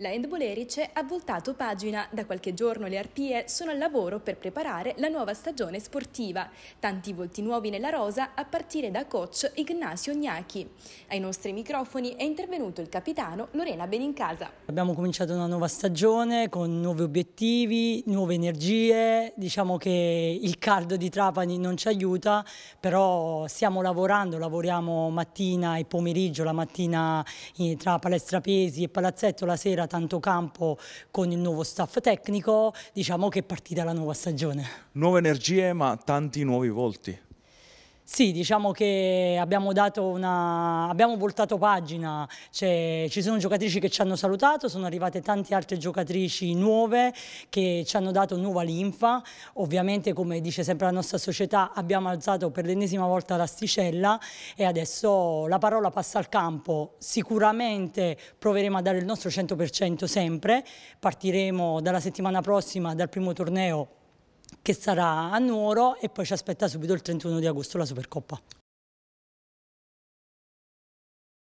La End Bolerice ha voltato pagina, da qualche giorno le arpie sono al lavoro per preparare la nuova stagione sportiva. Tanti volti nuovi nella rosa a partire da coach Ignacio Gnacchi. Ai nostri microfoni è intervenuto il capitano Lorena Benincasa. Abbiamo cominciato una nuova stagione con nuovi obiettivi, nuove energie, diciamo che il caldo di Trapani non ci aiuta, però stiamo lavorando, lavoriamo mattina e pomeriggio, la mattina tra palestra pesi e palazzetto, la sera tanto campo con il nuovo staff tecnico, diciamo che è partita la nuova stagione. Nuove energie ma tanti nuovi volti. Sì, diciamo che abbiamo, una, abbiamo voltato pagina, cioè, ci sono giocatrici che ci hanno salutato, sono arrivate tante altre giocatrici nuove che ci hanno dato nuova linfa, ovviamente come dice sempre la nostra società abbiamo alzato per l'ennesima volta l'asticella e adesso la parola passa al campo, sicuramente proveremo a dare il nostro 100% sempre, partiremo dalla settimana prossima dal primo torneo che sarà a Nuoro e poi ci aspetta subito il 31 di agosto la Supercoppa.